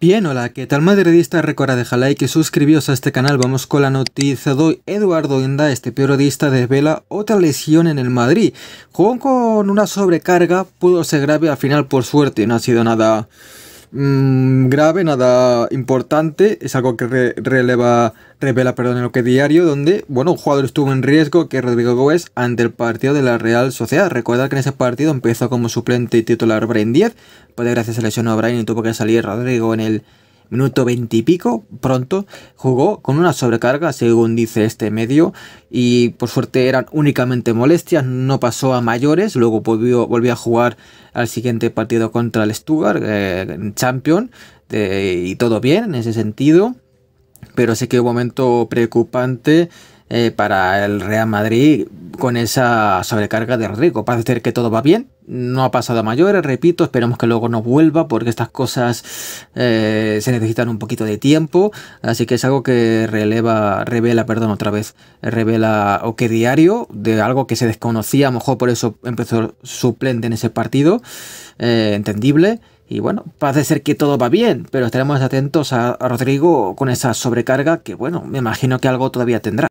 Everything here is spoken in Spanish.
Bien, hola, ¿qué tal madridista? Recuerda like y que a este canal. Vamos con la noticia de Eduardo Inda, este periodista desvela otra lesión en el Madrid. Jugó con una sobrecarga, pudo ser grave al final por suerte, no ha sido nada Mm, grave, nada importante. Es algo que releva, revela perdón, en lo que diario, donde bueno, un jugador estuvo en riesgo que Rodrigo Gómez ante el partido de la Real Sociedad. recuerda que en ese partido empezó como suplente y titular Brian 10, pues de gracias a la a Brain y tuvo que salir Rodrigo en el minuto pico, pronto, jugó con una sobrecarga, según dice este medio, y por suerte eran únicamente molestias, no pasó a mayores, luego volvió, volvió a jugar al siguiente partido contra el Stuttgart, eh, Champion, y todo bien en ese sentido, pero sí que un momento preocupante. Eh, para el Real Madrid con esa sobrecarga de Rico. Parece ser que todo va bien, no ha pasado a mayores, repito, esperemos que luego no vuelva porque estas cosas eh, se necesitan un poquito de tiempo, así que es algo que releva, revela, perdón, otra vez, revela o que diario de algo que se desconocía, a lo mejor por eso empezó suplente en ese partido, eh, entendible. Y bueno, parece ser que todo va bien, pero estaremos atentos a Rodrigo con esa sobrecarga que, bueno, me imagino que algo todavía tendrá.